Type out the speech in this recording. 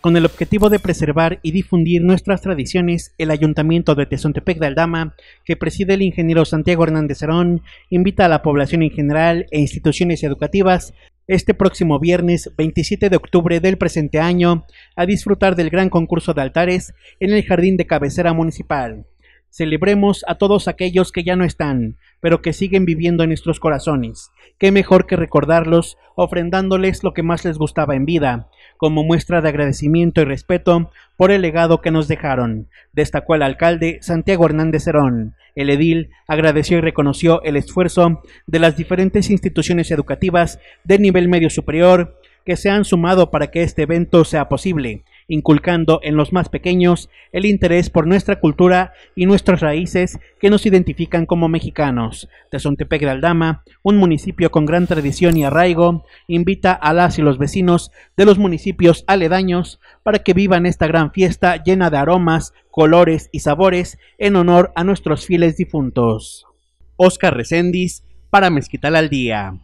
Con el objetivo de preservar y difundir nuestras tradiciones, el Ayuntamiento de Tezontepec de Aldama, que preside el ingeniero Santiago Hernández Herón, invita a la población en general e instituciones educativas este próximo viernes 27 de octubre del presente año a disfrutar del gran concurso de altares en el jardín de cabecera municipal. Celebremos a todos aquellos que ya no están, pero que siguen viviendo en nuestros corazones. Qué mejor que recordarlos ofrendándoles lo que más les gustaba en vida, como muestra de agradecimiento y respeto por el legado que nos dejaron, destacó el alcalde Santiago Hernández Herón. El edil agradeció y reconoció el esfuerzo de las diferentes instituciones educativas de nivel medio superior que se han sumado para que este evento sea posible, inculcando en los más pequeños el interés por nuestra cultura y nuestras raíces que nos identifican como mexicanos. Tezontepec de Aldama, un municipio con gran tradición y arraigo, invita a las y los vecinos de los municipios aledaños para que vivan esta gran fiesta llena de aromas, colores y sabores en honor a nuestros fieles difuntos. Oscar Recendis para Mezquital al Día.